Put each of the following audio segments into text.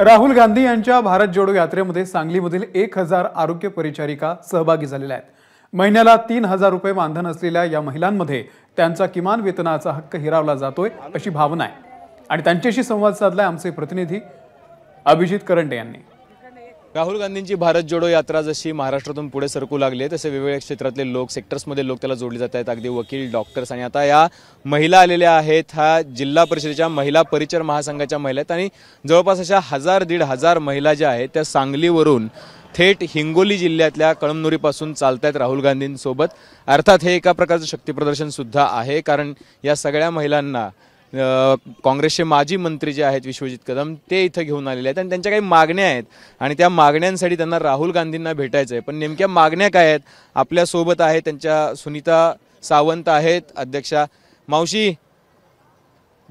राहुल गांधी यांच्या भारत जोडो यात्रेमध्ये सांगलीमधील एक हजार आरोग्य परिचारिका सहभागी झालेल्या आहेत महिन्याला तीन हजार रुपये मानधन असलेल्या या महिलांमध्ये त्यांचा किमान वेतनाचा हक्क हिरावला जातोय अशी भावना आहे आणि त्यांच्याशी संवाद साधलाय आमचे प्रतिनिधी अभिजित करंडे यांनी राहुल गांधींची भारत जोडो यात्रा जशी महाराष्ट्रातून पुढे सरकू लागली आहे तसे वेगवेगळ्या क्षेत्रातले लोक सेक्टर्समध्ये लोक त्याला जोडले जात आहेत अगदी वकील डॉक्टर्स आणि आता या महिला आलेल्या आहेत हा जिल्हा परिषदेच्या महिला परिचर महासंघाच्या महिला आहेत आणि जवळपास अशा हजार दीड हजार महिला ज्या आहेत त्या सांगलीवरून थेट हिंगोली जिल्ह्यातल्या कळमनुरीपासून चालत आहेत राहुल गांधींसोबत अर्थात हे एका प्रकारचं शक्तीप्रदर्शनसुद्धा आहे कारण या सगळ्या महिलांना काँग्रेसचे माजी मंत्री जे आहेत विश्वजित कदम ते इथं घेऊन आलेले आहेत आणि त्यांच्या काही मागण्या आहेत आणि त्या मागण्यांसाठी त्यांना राहुल गांधींना भेटायचं आहे पण नेमक्या मागण्या काय आहेत आपल्यासोबत आहेत त्यांच्या सुनीता सावंत आहेत अध्यक्षा मावशी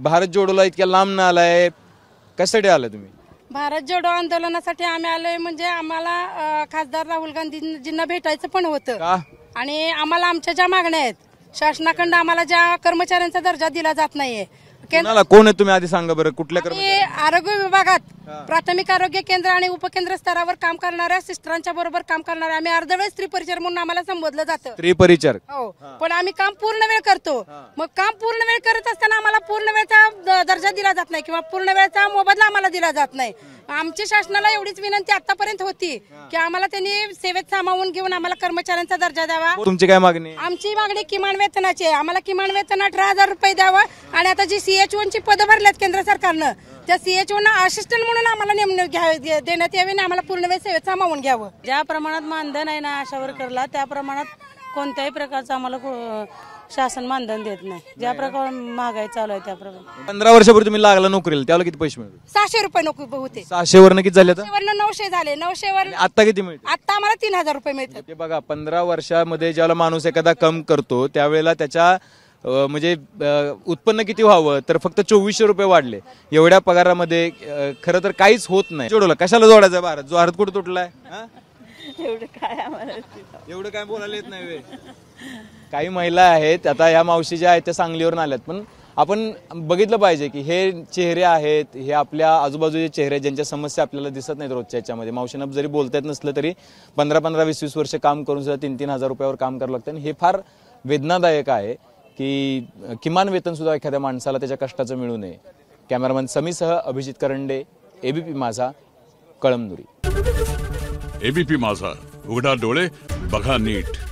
भारत जोडोला इतक्या लांब ना आलाय कशासाठी आलं तुम्ही भारत जोडो आंदोलनासाठी आम्ही आलोय म्हणजे आम्हाला खासदार राहुल गांधीजींना भेटायचं पण होतं आणि आम्हाला आमच्या ज्या मागण्या आहेत शासनाकडनं आम्हाला ज्या कर्मचाऱ्यांचा दर्जा दिला जात नाहीये कोण आहे तुम्ही आधी सांगा बरं कुठल्या आरोग्य विभागात प्राथमिक आरोग्य केंद्र आणि उपकेंद्र स्तरावर काम करणाऱ्या सिस्टरांच्या बरोबर काम करणाऱ्या आम्ही अर्धवेळ स्त्री म्हणून आम्हाला संबोधलं जातं स्त्री हो पण आम्ही काम पूर्ण वेळ करतो मग काम पूर्ण वेळ करत असताना आम्हाला पूर्ण वेळचा दर्जा दिला जात नाही किंवा पूर्ण वेळचा मोबदला आम्हाला दिला जात नाही आमची शासनाला एवढीच विनंती आतापर्यंत होती की आम्हाला त्यांनी सेवेत सामावून घेऊन आम्हाला कर्मचाऱ्यांचा दर्जा द्यावा तुमची काय मागणी आमची मागणी किमान वेतनाची आहे आम्हाला किमान वेतन अठरा हजार रुपये द्यावं आणि आता जी सी एच ची पदं भरल्यात केंद्र सरकारनं त्या सी एच ना असिस्टंट म्हणून आम्हाला नेमणूक देण्यात यावी आणि आम्हाला पूर्ण वेळ सेवेत सामावून घ्यावं ज्या प्रमाणात मानधन आहे ना आशा वर्करला त्या प्रमाणात कोणत्याही प्रकारचं आम्हाला शासन मानधन देत नाही ज्या प्रकार महागाई चालू आहे त्याप्रमाणे पंधरा वर्षापूर्वी तुम्ही लागला नोकरीला त्याला किती पैसे मिळतो सहाशे रुपये नोकरी होते सहाशे वरनं किती झाले आता? नऊशे झाले नऊशे वर आता किती मिळते आता आम्हाला तीन हजार रुपये मिळतात ते बघा पंधरा वर्षामध्ये ज्यावेळेला माणूस एखादा कम करतो त्यावेळेला त्याच्या म्हणजे उत्पन्न किती व्हावं तर फक्त चोवीसशे रुपये वाढले एवढ्या पगारामध्ये खरं तर काहीच होत नाही जोडवलं कशाला जोडायचं भारत जो भारत कुठं तुटलाय एवढं काय एवढं काय बोलायला येत नाही काही महिला आहेत आता या मावशी ज्या आहेत त्या सांगलीवरून आल्यात पण आपण बघितलं पाहिजे की हे चेहरे आहेत हे आपल्या आजूबाजूचे चेहरे ज्यांच्या समस्या आपल्याला दिसत नाहीत रोजच्या याच्यामध्ये मावशीनं जरी बोलता येत नसलं तरी पंधरा पंधरा वीस वीस वर्ष काम करून सुद्धा तीन तीन हजार रुपयावर काम करावं लागतं आणि हे फार वेदनादायक आहे की किमान वेतन वेतनसुद्धा एखाद्या माणसाला त्याच्या कष्टाचं मिळू नये कॅमेरामॅन समीसह अभिजित करंडे एबीपी माझा कळमनुरी एबीपी माझा उघडा डोळे बघा नीट